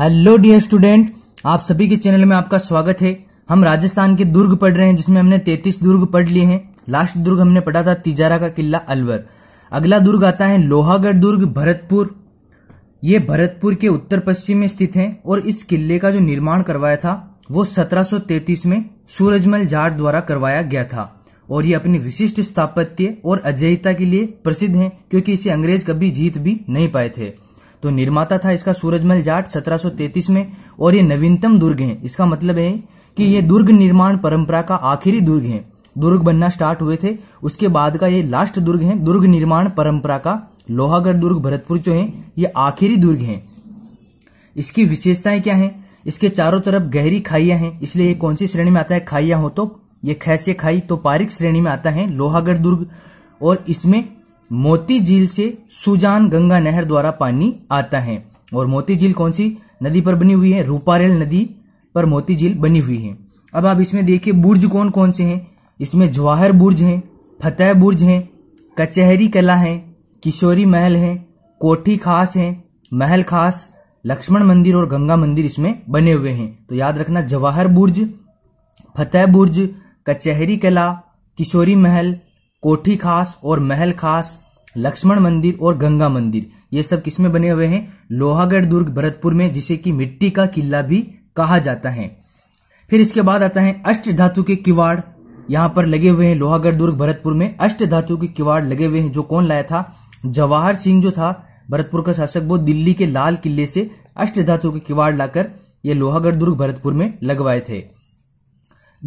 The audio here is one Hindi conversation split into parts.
हेलो डियर स्टूडेंट आप सभी के चैनल में आपका स्वागत है हम राजस्थान के दुर्ग पढ़ रहे हैं जिसमें हमने 33 दुर्ग पढ़ लिए हैं लास्ट दुर्ग हमने पढ़ा था तिजारा का किला अलवर अगला दुर्ग आता है लोहागढ़ दुर्ग भरतपुर ये भरतपुर के उत्तर पश्चिम में स्थित है और इस किले का जो निर्माण करवाया था वो सत्रह में सूरजमल जाट द्वारा करवाया गया था और ये अपनी विशिष्ट स्थापत्य और अजयता के लिए प्रसिद्ध है क्योंकि इसे अंग्रेज कभी जीत भी नहीं पाए थे तो निर्माता था इसका सूरजमल जाट 1733 में और ये नवीनतम दुर्ग है इसका मतलब है कि ये दुर्ग निर्माण परंपरा का आखिरी दुर्ग है दुर्ग बनना स्टार्ट हुए थे उसके बाद का ये लास्ट दुर्ग है दुर्ग निर्माण परंपरा का लोहागढ़ दुर्ग भरतपुर जो है ये आखिरी दुर्ग है इसकी विशेषताएं क्या है इसके चारों तरफ गहरी खाइया है इसलिए ये कौन सी श्रेणी में आता है खाइया हो तो ये खैसे खाई तो पारिक श्रेणी में आता है लोहागढ़ दुर्ग और इसमें मोती झील से सुजान गंगा नहर द्वारा पानी आता है और मोती झील कौन सी नदी पर बनी हुई है रूपारेल नदी पर मोती झील बनी हुई है अब आप इसमें देखिए बुर्ज कौन कौन से हैं इसमें जवाहर बुर्ज है फतेह बुर्ज है कचहरी कला है किशोरी महल है कोठी खास है महल खास लक्ष्मण मंदिर और गंगा मंदिर इसमें बने हुए हैं तो याद रखना जवाहर बुर्ज फतेह बुर्ज कचहरी कला किशोरी महल कोठी खास और महल खास लक्ष्मण मंदिर और गंगा मंदिर ये सब किसमें बने हुए हैं लोहागढ़ दुर्ग भरतपुर में जिसे की मिट्टी का किला भी कहा जाता है फिर इसके बाद आता है अष्ट धातु के किवाड़ यहाँ पर लगे हुए हैं लोहागढ़ दुर्ग भरतपुर में अष्ट धातु के किवाड़ लगे हुए हैं जो कौन लाया था जवाहर सिंह जो था भरतपुर का शासक वो दिल्ली के लाल किले से अष्ट धातु के किवाड़ लाकर ये लोहागढ़ दुर्ग भरतपुर में लगवाए थे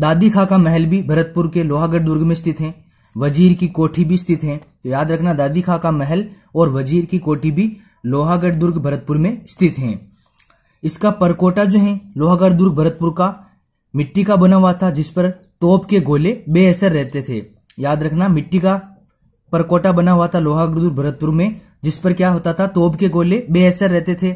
दादी खा का महल भी भरतपुर के लोहागढ़ दुर्ग में स्थित है वजीर की कोठी भी स्थित है तो याद रखना दादी खां का महल और वजीर की कोठी भी लोहागढ़ दुर्ग भरतपुर में स्थित है इसका परकोटा जो है लोहागढ़ दुर्ग भरतपुर का मिट्टी का बना हुआ था जिस पर तोप के गोले बेअसर रहते थे याद रखना मिट्टी का परकोटा बना हुआ था लोहागढ़ दुर्ग भरतपुर में जिस पर क्या होता था तोप के गोले बेअसर रहते थे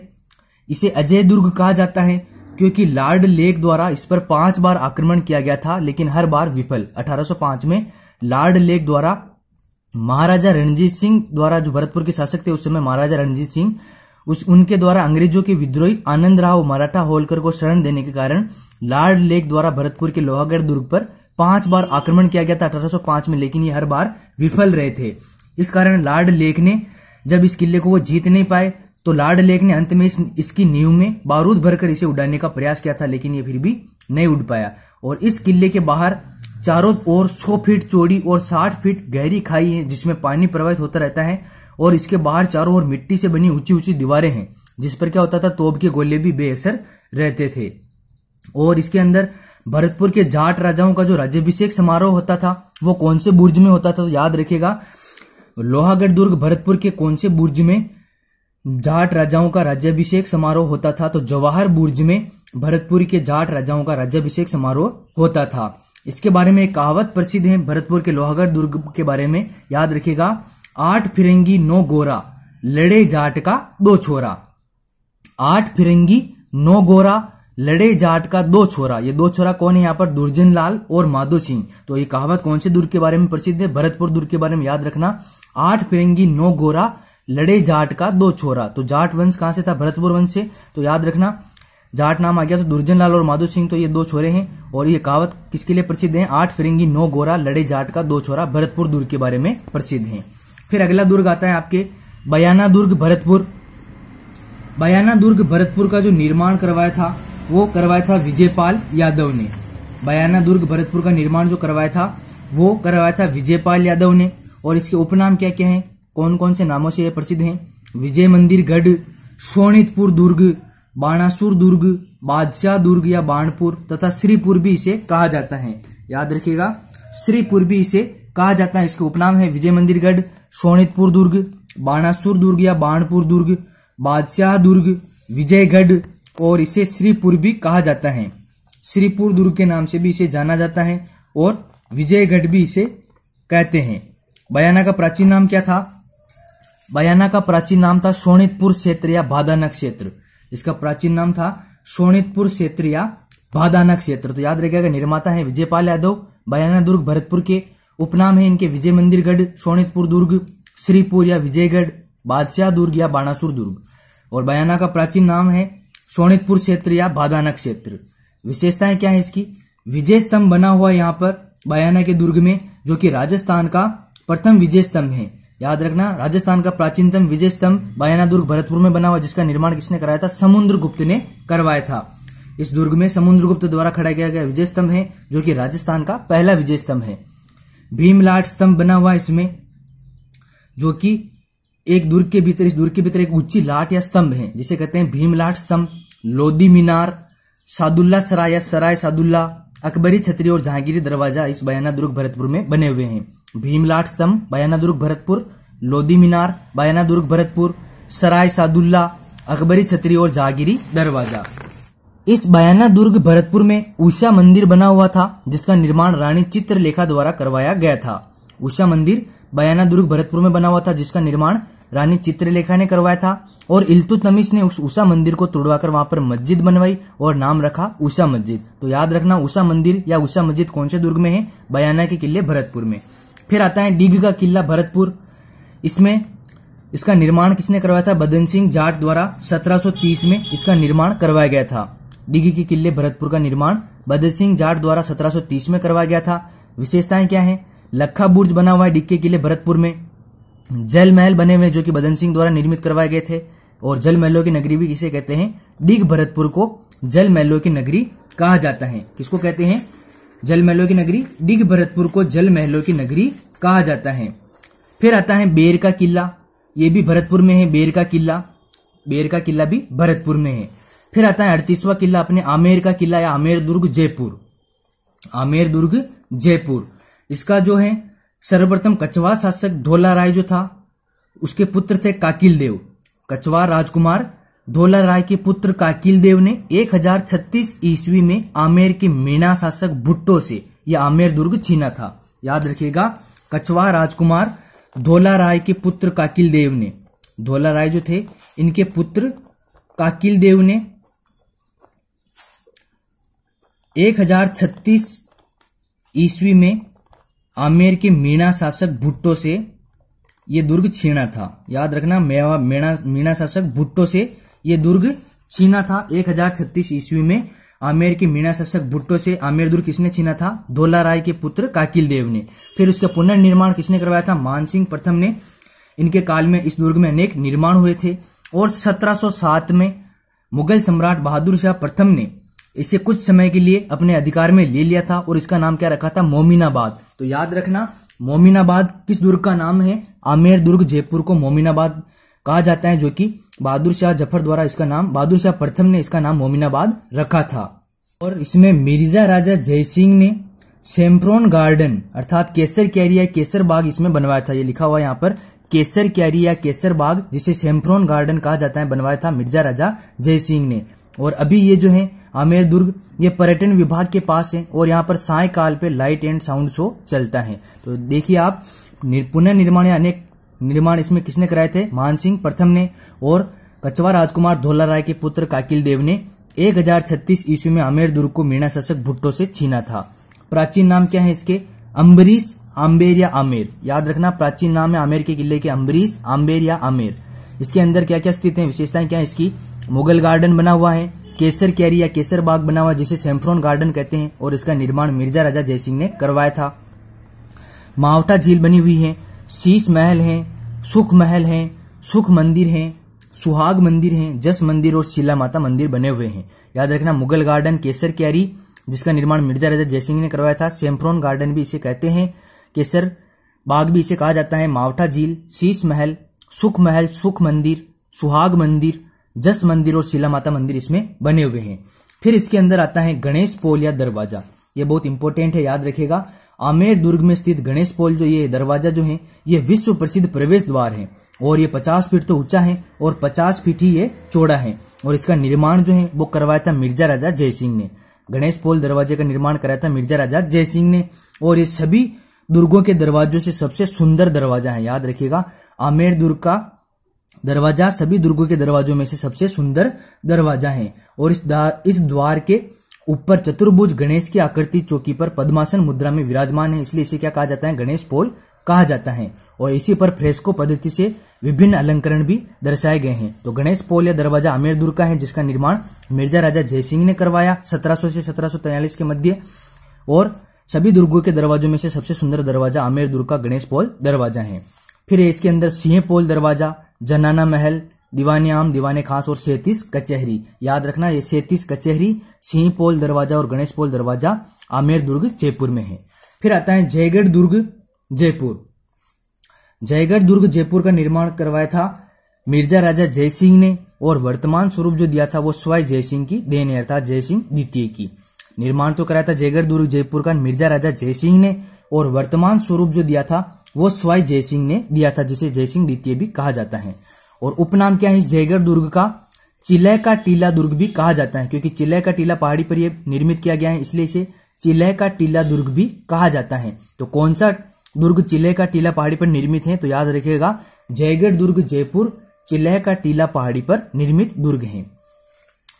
इसे अजय दुर्ग कहा जाता है क्योंकि लॉर्ड लेक द्वारा इस पर पांच बार आक्रमण किया गया था लेकिन हर बार विफल 1805 में लार्ड लेक द्वारा महाराजा रणजीत सिंह द्वारा जो भरतपुर के शासक थे उस समय महाराजा रणजीत सिंह उस उनके द्वारा अंग्रेजों के विद्रोही आनंद राव मराठा होलकर को शरण देने के कारण लार्ड लेक द्वारा भरतपुर के लोहागढ़ दुर्ग पर पांच बार आक्रमण किया गया था 1805 में लेकिन ये हर बार विफल रहे थे इस कारण लार्ड लेक ने जब इस किले को वो जीत नहीं पाए तो लार्ड लेक ने अंत में इस, इसकी नींव में बारूद भरकर इसे उड़ाने का प्रयास किया था लेकिन ये फिर भी नहीं उड़ पाया और इस किले के बाहर चारों ओर 100 फीट चौड़ी और 60 फीट गहरी खाई है जिसमें पानी प्रवाहित होता रहता है और इसके बाहर चारों ओर मिट्टी से बनी ऊंची ऊंची दीवारें हैं जिस पर क्या होता था तोप के गोले भी बेअसर रहते थे और इसके अंदर भरतपुर के जाट राजाओं का जो राज्यभिषेक समारोह होता था वो कौन से बुर्ज में होता था तो याद रखेगा लोहागढ़ दुर्ग भरतपुर के कौन से बुर्ज में जाट राजाओं का राज्यभिषेक समारोह होता था तो जवाहर बुर्ज में भरतपुर के जाट राजाओं का राज्यभिषेक समारोह होता था इसके बारे में एक कहावत प्रसिद्ध है भरतपुर के लोहागढ़ दुर्ग के बारे में याद रखिएगा आठ फिरंगी नो गोरा लड़े जाट का दो छोरा आठ फिरंगी नो गोरा लड़े जाट का दो छोरा ये दो छोरा कौन है यहाँ पर दुर्जन लाल और माधो सिंह तो ये कहावत कौन से दुर्ग के बारे में प्रसिद्ध है भरतपुर दुर्ग के बारे में याद रखना आठ फिरंगी नो गोरा लड़े जाट का दो छोरा तो जाट वंश कहां से था भरतपुर वंश से तो याद रखना जाट नाम आ गया तो दुर्जन लाल और माधु सिंह तो ये दो छोरे हैं और ये कहावत किसके लिए प्रसिद्ध है आठ फिरंगी नौ गोरा लड़े जाट का दो छोरा भरतपुर दुर्ग के बारे में प्रसिद्ध है फिर अगला दुर्ग आता है आपके बयाना दुर्ग भरतपुर बयाना दुर्ग भरतपुर का जो निर्माण करवाया था वो करवाया था विजयपाल यादव ने बयाना दुर्ग भरतपुर का निर्माण जो करवाया था वो करवाया था विजयपाल यादव ने और इसके उपनाम क्या क्या हैं कौन कौन से नामों से ये प्रसिद्ध हैं विजय मंदिर गढ़ सोनितपुर दुर्ग बाणासुर दुर्ग बादशाह दुर्ग या बाणपुर तथा श्रीपुर भी इसे कहा जाता है याद रखिएगा श्रीपुर भी इसे कहा जाता है इसके उपनाम है विजय मंदिरगढ़ सोनितपुर दुर्ग बाणासुर दुर्ग या बाणपुर दुर्ग बादशाह दुर्ग विजयगढ़ और इसे श्रीपुर भी कहा जाता है श्रीपुर दुर्ग के नाम से भी इसे जाना जाता है और विजयगढ़ भी इसे कहते हैं बयाना का प्राचीन नाम क्या था बयाना का प्राचीन नाम था सोनितपुर क्षेत्र या भादानक क्षेत्र इसका प्राचीन नाम था सोनितपुर क्षेत्र या भादानक क्षेत्र तो याद रखिएगा निर्माता है विजयपाल यादव बयाना दुर्ग भरतपुर के उपनाम है इनके विजय मंदिरगढ़ सोनितपुर दुर्ग श्रीपुर या विजयगढ़ बादशाह दुर्ग या बाणासुर दुर्ग और बयाना का प्राचीन नाम है सोनितपुर क्षेत्र या भादानक क्षेत्र विशेषताएं क्या है इसकी विजय स्तंभ बना हुआ यहाँ पर बयाना के दुर्ग में जो कि राजस्थान का प्रथम विजय स्तंभ है याद रखना राजस्थान का प्राचीनतम विजय स्तंभ बयाना दुर्ग भरतपुर में बना हुआ जिसका निर्माण किसने कराया था समुद्र गुप्त ने करवाया था इस दुर्ग में गुप्त द्वारा खड़ा किया गया विजय स्तंभ है जो कि राजस्थान का पहला विजय स्तंभ है भीमलाट स्तंभ बना हुआ इसमें जो कि एक दुर्ग के भीतर इस दुर्ग के भीतर एक ऊंची लाट या स्तंभ है जिसे कहते हैं भीमलाट स्तंभ लोधी मीनार सादुल्ला सराय सराय सादुल्ला अकबरी छतरी और जहांगीरी दरवाजा इस बयाना दुर्ग भरतपुर में बने हुए हैं भीमलाट स्तंभ बयाना दुर्ग भरतपुर लोधी मीनार बयाना दुर्ग भरतपुर सराय सादुल्ला अकबरी छतरी और जहागिरी दरवाजा इस बयाना दुर्ग भरतपुर में उषा मंदिर बना हुआ था जिसका निर्माण रानी चित्रलेखा द्वारा करवाया गया था उषा मंदिर बयाना दुर्ग भरतपुर में बना हुआ था जिसका निर्माण रानी चित्रलेखा ने करवाया था और इल्तुतमिश ने उस उषा मंदिर को तोड़वाकर वहां पर मस्जिद बनवाई और नाम रखा उषा मस्जिद तो याद रखना उषा मंदिर या उषा मस्जिद कौन से दुर्ग में है बयाना के किले भरतपुर में फिर आता है डिग का किला भरतपुर इसमें इसका निर्माण किसने करवाया था बदन सिंह जाट द्वारा 1730 में इसका निर्माण करवाया गया था डिगी के किले भरतपुर का निर्माण बदन सिंह जाट द्वारा 1730 में करवाया गया था विशेषताएं क्या है लखा बुर्ज बना हुआ है डिग के किले भरतपुर में जल महल बने हुए जो कि बदन सिंह द्वारा निर्मित करवाए गए थे और जल महलों की नगरी भी किसे कहते हैं डिग भरतपुर को जल महलों की नगरी कहा जाता है किसको कहते हैं जल महलों की नगरी डिग भरतपुर को जल महलों की नगरी कहा जाता है फिर आता है बेर का किला ये भी भरतपुर में है बेर का किला बेर का किला भी भरतपुर में है फिर आता है अड़तीसवा किला अपने आमेर का किला या आमेर दुर्ग जयपुर आमेर दुर्ग जयपुर इसका जो है सर्वप्रथम कचवा शासक धोला राय जो था उसके पुत्र थे काकिल देव कचवा राजकुमार धोला राय के पुत्र काकिल देव ने 1036 ईस्वी में आमेर के मीणा शासक भुट्टो से यह आमेर दुर्ग छीना था याद रखिएगा कछवा राजकुमार धोला राय के पुत्र काकिल देव ने धोला राय जो थे इनके पुत्र काकिल देव ने 1036 ईस्वी में आमेर के मीणा शासक भुट्टो से ये दुर्ग छीना था याद रखना मेवा मीणा मीणा शासक भुट्टो से ये दुर्ग छीना था छत्तीस ईस्वी में आमेर के मीणा शासक भुट्टो से आमेर दुर्ग किसने छीना था धोला राय के पुत्र काकिल देव ने फिर उसका पुनर्निर्माण किसने करवाया था मानसिंह प्रथम ने इनके काल में इस दुर्ग में अनेक निर्माण हुए थे और 1707 में मुगल सम्राट बहादुर शाह प्रथम ने इसे कुछ समय के लिए अपने अधिकार में ले लिया था और इसका नाम क्या रखा था मोमिनाबाद तो याद रखना मोमिनाबाद किस दुर्ग का नाम है आमेर दुर्ग जयपुर को मोमिनाबाद कहा जाता है जो कि बहादुर शाह जफर द्वारा इसका नाम बहादुर शाह प्रथम ने इसका नाम मोमिनाबाद रखा था और इसमें मिर्जा राजा जय सिंह ने सेम्प्रोन गार्डन अर्थात केसर कैरिया केसर बाग इसमें बनवाया था ये लिखा हुआ यहाँ पर केसर कैरिया केसर बाग जिसे सेम्प्रोन गार्डन कहा जाता है बनवाया था मिर्जा राजा जय सिंह ने और अभी ये जो है आमेर दुर्ग ये पर्यटन विभाग के पास है और यहाँ पर सायकाल पे लाइट एंड साउंड शो चलता है तो देखिए आप पुनः निर्माण या अनेक निर्माण इसमें किसने कराए थे मान सिंह प्रथम ने और कचवा राजकुमार धोला राय के पुत्र काकिल देव ने एक छत्तीस ईस्वी में आमेर दुर्ग को मीणा शासक भुट्टो से छीना था प्राचीन नाम क्या है इसके अम्बरीश आम्बेर या आमेर याद रखना प्राचीन नाम है आमेर के किले के अम्बरीश आम्बेर या आमेर इसके अंदर क्या क्या स्थित है विशेषताएं क्या है इसकी मुगल गार्डन बना हुआ है केसर कैरी या केसर बाग बना हुआ जिसे सेम्फ्रोन गार्डन कहते हैं और इसका निर्माण मिर्जा राजा जयसिंह ने करवाया था मावटा झील बनी हुई है शीश महल हैं सुख महल हैं सुख मंदिर हैं सुहाग मंदिर हैं जस मंदिर और शिला माता मंदिर बने हुए हैं याद रखना मुगल गार्डन केसर क्यारी जिसका निर्माण मिर्जा राजा जयसिंह ने करवाया था सेम्फ्रोन गार्डन भी इसे कहते हैं केसर बाग भी इसे कहा जाता है मावठा झील शीश महल सुख महल सुख मंदिर सुहाग मंदिर जस मंदिर और शिला माता मंदिर इसमें बने हुए हैं फिर इसके अंदर आता है गणेश पोल या दरवाजा ये बहुत इंपॉर्टेंट है याद रखेगा आमेर दुर्ग में स्थित गणेश पोल जो ये दरवाजा जो है ये विश्व प्रसिद्ध प्रवेश द्वार है और ये पचास फीट तो ऊंचा है और पचास फीट ही ये चौड़ा है और इसका निर्माण जो है वो करवाया था मिर्जा राजा जय सिंह ने गणेश पोल दरवाजे का निर्माण कराया था मिर्जा राजा जय सिंह ने और ये सभी दुर्गों के दरवाजों से सबसे सुंदर दरवाजा है याद रखियेगा आमेर दुर्ग का दरवाजा सभी दुर्गों के दरवाजों में से सबसे सुंदर दरवाजा है और इस इस द्वार के ऊपर चतुर्भुज गणेश की आकृति चौकी पर पद्मासन मुद्रा में विराजमान है इसलिए इसे क्या कहा जाता है गणेश पोल कहा जाता है और इसी पर फ्रेस्को पद्धति से विभिन्न अलंकरण भी दर्शाए गए हैं तो गणेश पोल या दरवाजा दुर्ग का है जिसका निर्माण मिर्जा राजा जयसिंह ने करवाया 1700 से 1743 के मध्य और सभी दुर्गों के दरवाजों में से सबसे सुंदर दरवाजा अमीरदुर का गणेश पोल दरवाजा है फिर इसके अंदर सिंह पोल दरवाजा जनाना महल दीवाने आम दीवाने खास और सैतीस कचहरी याद रखना ये सैतीस कचहरी सिंह पोल दरवाजा और गणेश पोल दरवाजा आमेर दुर्ग जयपुर में है फिर आता है जयगढ़ दुर्ग जयपुर जयगढ़ दुर्ग जयपुर का निर्माण करवाया था मिर्जा राजा जयसिंह ने और वर्तमान स्वरूप जो दिया था वो स्वाई जयसिंह की देन अर्थात जयसिंह द्वितीय की निर्माण तो कराया था जयगढ़ दुर्ग जयपुर का मिर्जा राजा जयसिंह ने और वर्तमान स्वरूप जो दिया था वो जय जयसिंह ने दिया था जिसे जयसिंह द्वितीय भी कहा जाता है और उपनाम क्या है इस जयगढ़ दुर्ग का चिलह का टीला दुर्ग भी कहा जाता है क्योंकि चिलह का टीला पहाड़ी पर यह निर्मित किया गया है इसलिए इसे चिलह का टीला दुर्ग भी कहा जाता है तो कौन सा दुर्ग चिलह का टीला पहाड़ी पर निर्मित है तो याद रखेगा जयगढ़ दुर्ग जयपुर चिलह का टीला पहाड़ी पर निर्मित दुर्ग है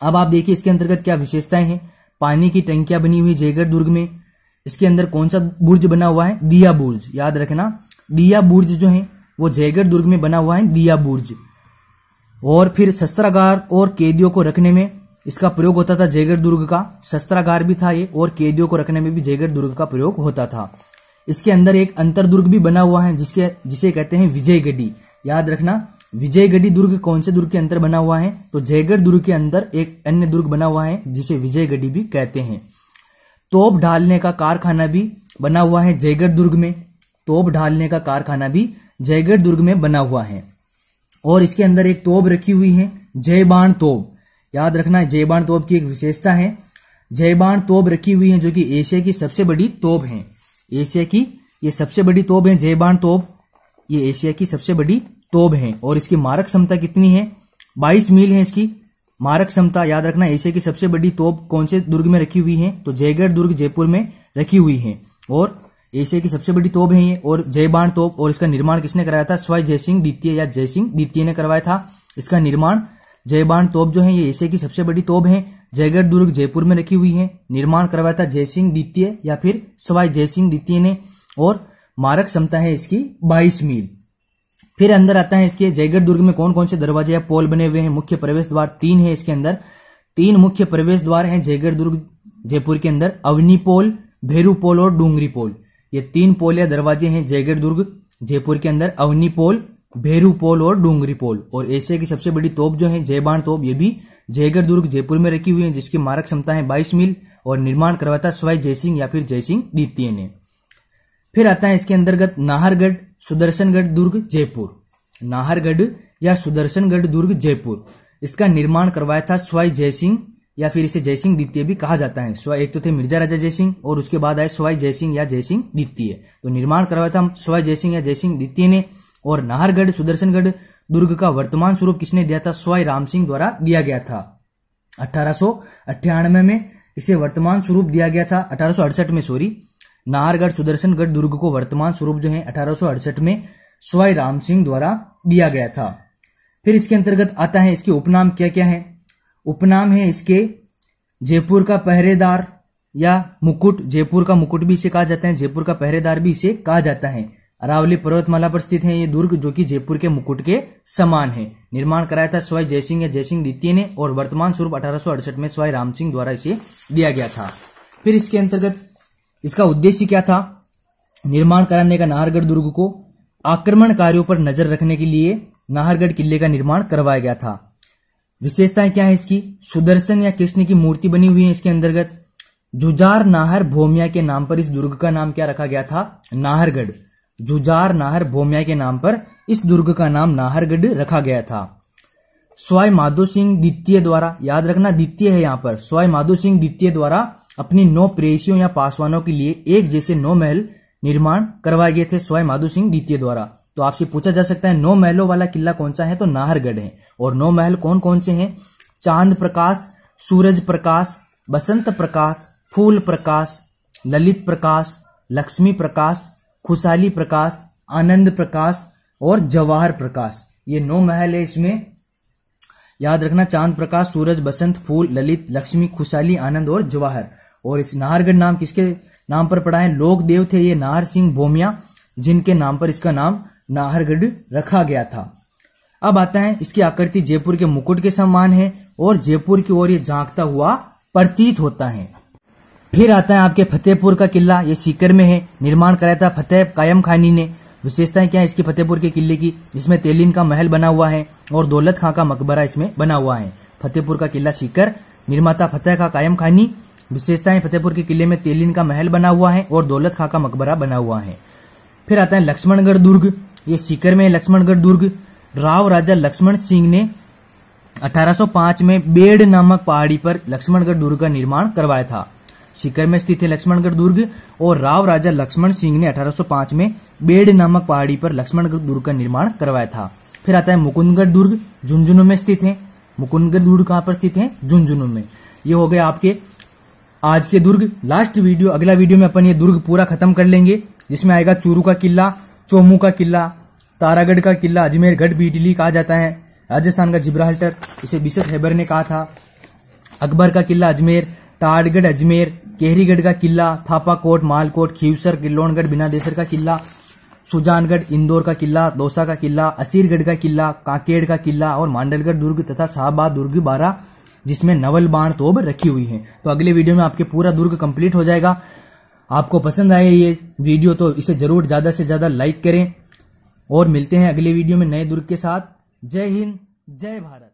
अब आप देखिए इसके अंतर्गत क्या विशेषताएं हैं पानी की टंकियां बनी हुई जयगढ़ दुर्ग में इसके अंदर कौन सा बुर्ज बना हुआ है दिया बुर्ज याद रखना दिया बुर्ज जो है वो जयगढ़ दुर्ग में बना हुआ है दिया बुर्ज और फिर शस्त्रागार और कैदियों को रखने में इसका प्रयोग होता था जयगढ़ दुर्ग का शस्त्रागार भी था ये और कैदियों को रखने में भी जयगढ़ दुर्ग का प्रयोग होता था इसके अंदर एक अंतरदुर्ग भी बना हुआ है जिसके जिसे कहते हैं गड्डी याद रखना विजयगढ़ी दुर्ग कौन से दुर्ग के अंदर बना हुआ है तो जयगढ़ दुर्ग के अंदर एक अन्य दुर्ग बना हुआ है जिसे विजयगढ़ी भी कहते हैं तोप ढालने का कारखाना भी बना हुआ है जयगढ़ दुर्ग में तोप ढालने का कारखाना भी जयगढ़ दुर्ग में बना हुआ है और इसके अंदर एक तोब रखी हुई है जयबाण तोब याद रखना जयबाण तोब की एक विशेषता है जयबाण तोब रखी हुई है जो कि एशिया की सबसे बड़ी तोब है एशिया की ये सबसे बड़ी तोब है जयबाण तोब ये एशिया की सबसे बड़ी तोब है और इसकी मारक क्षमता कितनी है बाईस मील है इसकी मारक क्षमता याद रखना एशिया की सबसे बड़ी तोप कौन से दुर्ग में रखी हुई है तो जयगढ़ दुर्ग जयपुर में रखी हुई है और एशिया की सबसे बड़ी तोप है ये और जयबाण तोप और इसका निर्माण किसने कराया था स्वाई जयसिंह द्वितीय या जयसिंह द्वितीय ने करवाया था इसका निर्माण जयबाण तोप जो है ये एशिया की सबसे बड़ी तोप है जयगढ़ दुर्ग जयपुर में रखी हुई है निर्माण करवाया था जयसिंह द्वितीय या फिर स्वाई जयसिंह द्वितीय ने और मारक क्षमता है इसकी बाईस मील फिर अंदर आता है इसके जयगढ़ दुर्ग में कौन कौन से दरवाजे या पोल बने हुए हैं मुख्य प्रवेश द्वार तीन है इसके अंदर तीन मुख्य प्रवेश द्वार हैं जयगढ़ दुर्ग जयपुर के अंदर अवनी पोल भेरू पोल और डूंगरी पोल ये तीन पोल या दरवाजे हैं जयगढ़ दुर्ग जयपुर के अंदर अवनी पोल भेरू पोल और डूंगरी पोल और एशिया की सबसे बड़ी तोप जो है जयबाण तोप ये भी जयगढ़ दुर्ग जयपुर में रखी हुई है जिसकी मारक क्षमता है बाईस मील और निर्माण करवाता स्वाई जयसिंह या फिर जयसिंह द्वितीय ने फिर आता है इसके अंतर्गत नाहरगढ़ सुदर्शनगढ़ दुर्ग जयपुर नाहरगढ़ या सुदर्शनगढ़ दुर्ग जयपुर इसका निर्माण करवाया था स्वाई जयसिंह या फिर इसे जयसिंह द्वितीय भी कहा जाता है स्वाई एक तो थे मिर्जा राजा जयसिंह और उसके बाद आए स्वाई जयसिंह या जयसिंह द्वितीय तो निर्माण करवाया था स्वाई जयसिंह या जयसिंह द्वितीय ने और नाहरगढ़ सुदर्शनगढ़ दुर्ग का वर्तमान स्वरूप किसने दिया था स्वाई राम सिंह द्वारा दिया गया था अठारह में इसे वर्तमान स्वरूप दिया गया था अठारह में सॉरी नाहरगढ़ सुदर्शनगढ़ दुर्ग को वर्तमान स्वरूप जो है अठारह में स्वाई राम सिंह द्वारा दिया गया था फिर इसके अंतर्गत आता है इसके उपनाम क्या क्या है उपनाम है इसके जयपुर का पहरेदार या मुकुट जयपुर का मुकुट भी इसे कहा जाता है जयपुर का पहरेदार भी इसे कहा जाता है अरावली पर्वतमाला पर स्थित है ये दुर्ग जो कि जयपुर के मुकुट के समान है निर्माण कराया था स्वाई जयसिंह या जयसिंह द्वितीय ने और वर्तमान स्वरूप अठारह में स्वाई राम सिंह द्वारा इसे दिया गया था फिर इसके अंतर्गत इसका उद्देश्य क्या था निर्माण कराने का नाहरगढ़ दुर्ग को आक्रमण कार्यो पर नजर रखने के लिए नाहरगढ़ किले का निर्माण करवाया गया था विशेषताएं क्या है इसकी सुदर्शन या कृष्ण की मूर्ति बनी हुई है इसके अंतर्गत जुजार नाहर भोमिया के नाम पर इस दुर्ग का नाम क्या रखा गया था नाहरगढ़ जुजार नाहर भोमिया के नाम पर इस दुर्ग का नाम नाहरगढ़ रखा गया था स्वाय माधो सिंह द्वितीय द्वारा याद रखना द्वितीय है यहाँ पर स्वाय माधो सिंह द्वितीय द्वारा अपनी नौ प्रेसियों या पासवानों के लिए एक जैसे नौ महल निर्माण करवाए गए थे स्वाय माधो सिंह द्वितीय द्वारा तो आपसे पूछा जा सकता है नौ महलों वाला किला कौन सा है तो नाहरगढ़ है और नौ महल कौन कौन से हैं चांद प्रकाश सूरज प्रकाश बसंत प्रकाश फूल प्रकाश ललित प्रकाश लक्ष्मी प्रकाश खुशहाली प्रकाश आनंद प्रकाश और जवाहर प्रकाश ये नौ महल है इसमें याद रखना चांद प्रकाश सूरज बसंत फूल ललित लक्ष्मी खुशहाली आनंद और जवाहर और इस नाहरगढ़ नाम किसके नाम पर पड़ा है लोक देव थे ये नाहर सिंह भोमिया जिनके नाम पर इसका नाम नाहरगढ़ रखा गया था अब आता है इसकी आकृति जयपुर के मुकुट के समान है और जयपुर की ओर ये झांकता हुआ प्रतीत होता है फिर आता है आपके फतेहपुर का किला ये सीकर में है निर्माण कराया था फतेह कायम खानी ने विशेषताएं क्या है इसकी फतेहपुर के किले की इसमें तेलिन का महल बना हुआ है और दौलत खां का मकबरा इसमें बना हुआ है फतेहपुर का किला सीकर निर्माता फतेह का कायम खानी विशेषताएं फतेहपुर के किले में तेलिन का महल बना हुआ है और दौलत खां का मकबरा बना हुआ है फिर आता है लक्ष्मणगढ़ दुर्ग ये सीकर में लक्ष्मणगढ़ दुर्ग राव राजा लक्ष्मण सिंह ने 1805 में बेड़ नामक पहाड़ी पर लक्ष्मणगढ़ दुर्ग का निर्माण करवाया था सीकर में स्थित है लक्ष्मणगढ़ दुर्ग और राव राजा लक्ष्मण सिंह ने 1805 में बेड़ नामक पहाड़ी पर लक्ष्मणगढ़ दुर्ग का निर्माण करवाया था फिर आता है मुकुंदगढ़ दुर्ग झुंझुनू में स्थित है मुकुंदगढ़ दुर्ग कहाँ पर स्थित है झुंझुनू में ये हो गए आपके आज के दुर्ग लास्ट वीडियो अगला वीडियो में अपन ये दुर्ग पूरा खत्म कर लेंगे जिसमें आएगा चूरू का किला चोमू का किला तारागढ़ का किला अजमेर गढ़ बीडली कहा जाता है राजस्थान का जिब्राल्टर इसे बिशत हैबर ने कहा था अकबर का किला अजमेर टाड़गढ़ अजमेर केहरीगढ़ का किला थापा कोट मालकोट खीवसर किलोनगढ़ बिनादेसर का किला सुजानगढ़ इंदौर का किला दौसा का किला असीरगढ़ का किला कांकेड़ का किला और मांडलगढ़ दुर्ग तथा शाहबाद दुर्ग बारह जिसमें नवल बाण तोब रखी हुई है तो अगले वीडियो में आपके पूरा दुर्ग कंप्लीट हो जाएगा आपको पसंद आए ये वीडियो तो इसे जरूर ज़्यादा से ज़्यादा लाइक करें और मिलते हैं अगले वीडियो में नए दुर्ग के साथ जय हिंद जय भारत